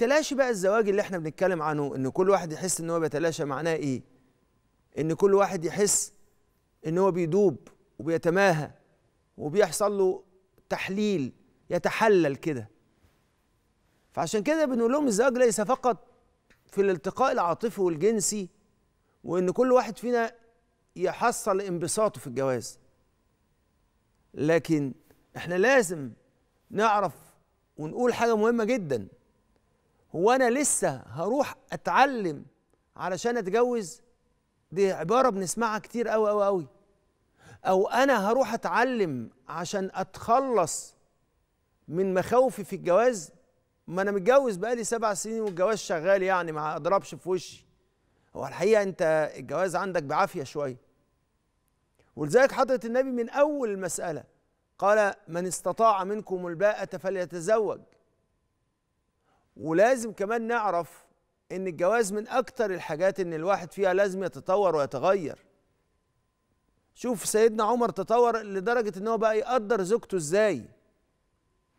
تلاشي بقى الزواج اللي احنا بنتكلم عنه ان كل واحد يحس ان هو بيتلاشى معناه ايه ان كل واحد يحس ان هو بيدوب وبيتماهى وبيحصل له تحليل يتحلل كده فعشان كده بنقول لهم الزواج ليس فقط في الالتقاء العاطفي والجنسي وان كل واحد فينا يحصل انبساطه في الجواز لكن احنا لازم نعرف ونقول حاجه مهمه جدا هو انا لسه هروح اتعلم علشان اتجوز دي عباره بنسمعها كتير قوي قوي قوي او انا هروح اتعلم عشان اتخلص من مخاوفي في الجواز ما انا متجوز بقالي سبع سنين والجواز شغال يعني ما اضربش في وشي هو الحقيقه انت الجواز عندك بعافيه شويه ولذلك حضره النبي من اول المساله قال من استطاع منكم الباءة فليتزوج ولازم كمان نعرف ان الجواز من اكتر الحاجات ان الواحد فيها لازم يتطور ويتغير شوف سيدنا عمر تطور لدرجة ان هو بقى يقدر زوجته ازاي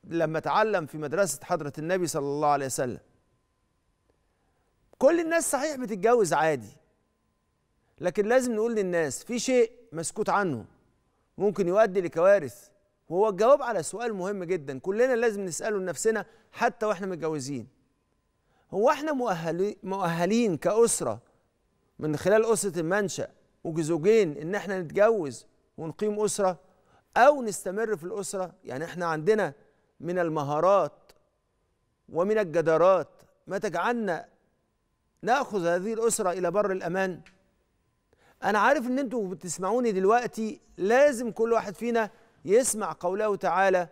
لما اتعلم في مدرسة حضرة النبي صلى الله عليه وسلم كل الناس صحيح بتتجوز عادي لكن لازم نقول للناس في شيء مسكوت عنه ممكن يؤدي لكوارث وهو الجواب على سؤال مهم جدا كلنا لازم نساله لنفسنا حتى واحنا متجوزين هو احنا مؤهلين مؤهلين كاسره من خلال اسره المنشا وزوجين ان احنا نتجوز ونقيم اسره او نستمر في الاسره يعني احنا عندنا من المهارات ومن الجدارات ما تجعلنا ناخذ هذه الاسره الى بر الامان انا عارف ان انتوا بتسمعوني دلوقتي لازم كل واحد فينا يسمع قوله تعالى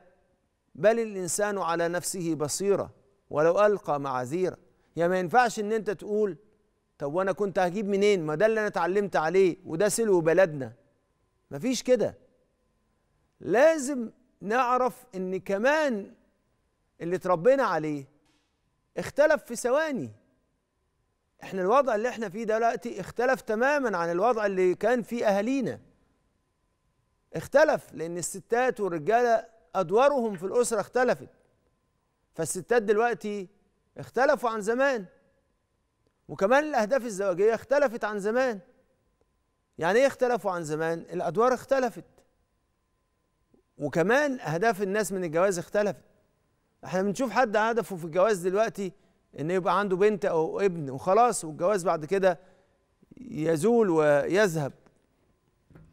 بل الانسان على نفسه بصيره ولو القى معاذيره يا يعني ما ينفعش ان انت تقول طب وانا كنت هجيب منين ما ده اللي انا اتعلمت عليه وده سلو بلدنا مفيش كده لازم نعرف ان كمان اللي اتربينا عليه اختلف في ثواني احنا الوضع اللي احنا فيه دلوقتي اختلف تماما عن الوضع اللي كان فيه اهالينا اختلف لان الستات والرجاله ادوارهم في الاسره اختلفت فالستات دلوقتي اختلفوا عن زمان وكمان الاهداف الزواجيه اختلفت عن زمان يعني ايه اختلفوا عن زمان الادوار اختلفت وكمان اهداف الناس من الجواز اختلفت احنا بنشوف حد هدفه في الجواز دلوقتي ان يبقى عنده بنت او ابن وخلاص والجواز بعد كده يزول ويذهب